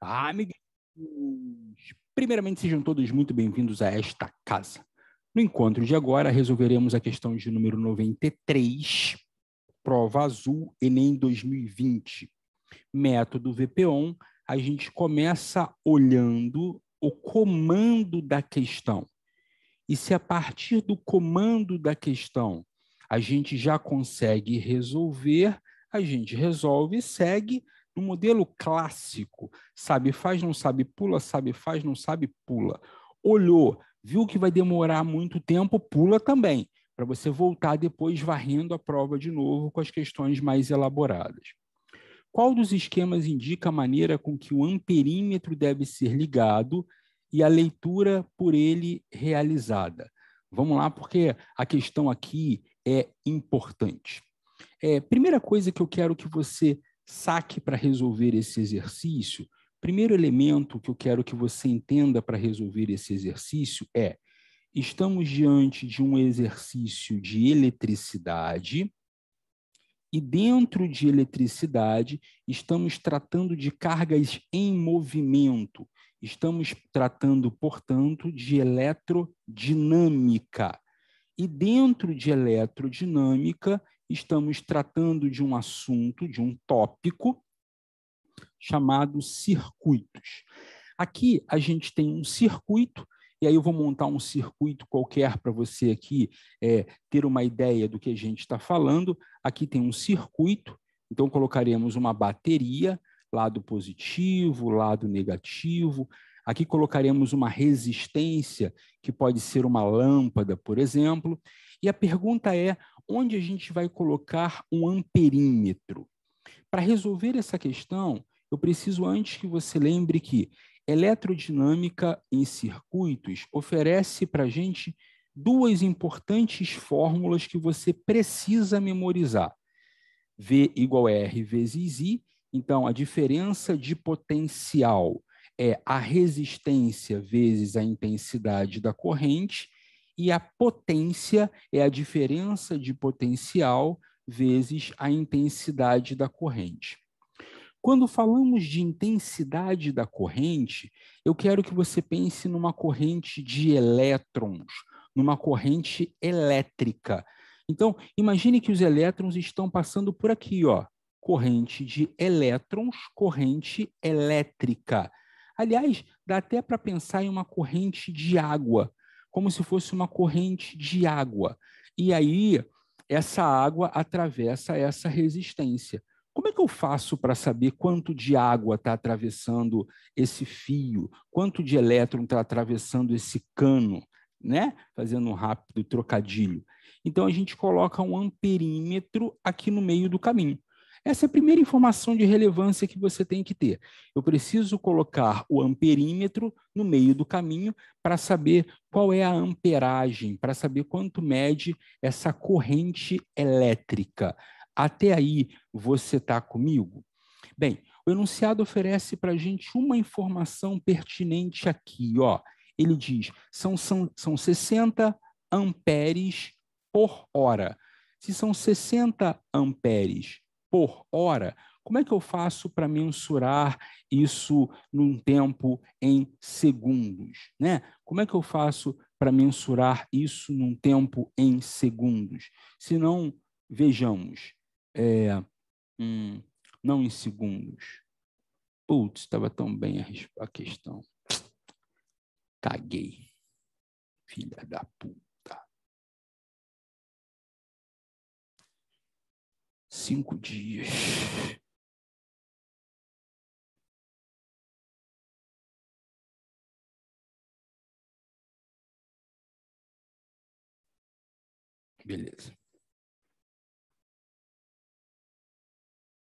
Ah, Amigos, primeiramente sejam todos muito bem-vindos a esta casa. No encontro de agora, resolveremos a questão de número 93, prova azul, Enem 2020. Método VPON, a gente começa olhando o comando da questão. E se a partir do comando da questão a gente já consegue resolver, a gente resolve e segue no modelo clássico, sabe, faz, não sabe, pula, sabe, faz, não sabe, pula. Olhou, viu que vai demorar muito tempo, pula também, para você voltar depois varrendo a prova de novo com as questões mais elaboradas. Qual dos esquemas indica a maneira com que o amperímetro deve ser ligado e a leitura por ele realizada? Vamos lá, porque a questão aqui é importante. É, primeira coisa que eu quero que você saque para resolver esse exercício, primeiro elemento que eu quero que você entenda para resolver esse exercício é: estamos diante de um exercício de eletricidade. E dentro de eletricidade, estamos tratando de cargas em movimento. Estamos tratando, portanto, de eletrodinâmica. E dentro de eletrodinâmica, estamos tratando de um assunto, de um tópico, chamado circuitos. Aqui a gente tem um circuito, e aí eu vou montar um circuito qualquer para você aqui é, ter uma ideia do que a gente está falando. Aqui tem um circuito, então colocaremos uma bateria, lado positivo, lado negativo, Aqui colocaremos uma resistência, que pode ser uma lâmpada, por exemplo. E a pergunta é: onde a gente vai colocar um amperímetro? Para resolver essa questão, eu preciso antes que você lembre que eletrodinâmica em circuitos oferece para a gente duas importantes fórmulas que você precisa memorizar. V igual a R vezes I, então a diferença de potencial é a resistência vezes a intensidade da corrente, e a potência é a diferença de potencial vezes a intensidade da corrente. Quando falamos de intensidade da corrente, eu quero que você pense numa corrente de elétrons, numa corrente elétrica. Então, imagine que os elétrons estão passando por aqui, ó, corrente de elétrons, corrente elétrica. Aliás, dá até para pensar em uma corrente de água, como se fosse uma corrente de água. E aí, essa água atravessa essa resistência. Como é que eu faço para saber quanto de água está atravessando esse fio, quanto de elétron está atravessando esse cano, né? Fazendo um rápido trocadilho. Então a gente coloca um amperímetro aqui no meio do caminho. Essa é a primeira informação de relevância que você tem que ter. Eu preciso colocar o amperímetro no meio do caminho para saber qual é a amperagem, para saber quanto mede essa corrente elétrica. Até aí, você está comigo? Bem, o enunciado oferece para a gente uma informação pertinente aqui. Ó. Ele diz: são, são, são 60 amperes por hora. Se são 60 amperes por hora, como é que eu faço para mensurar isso num tempo em segundos? Né? Como é que eu faço para mensurar isso num tempo em segundos? Se não, vejamos, é, hum, não em segundos. Putz, estava tão bem a, a questão. Caguei. Filha da puta. cinco dias. Beleza.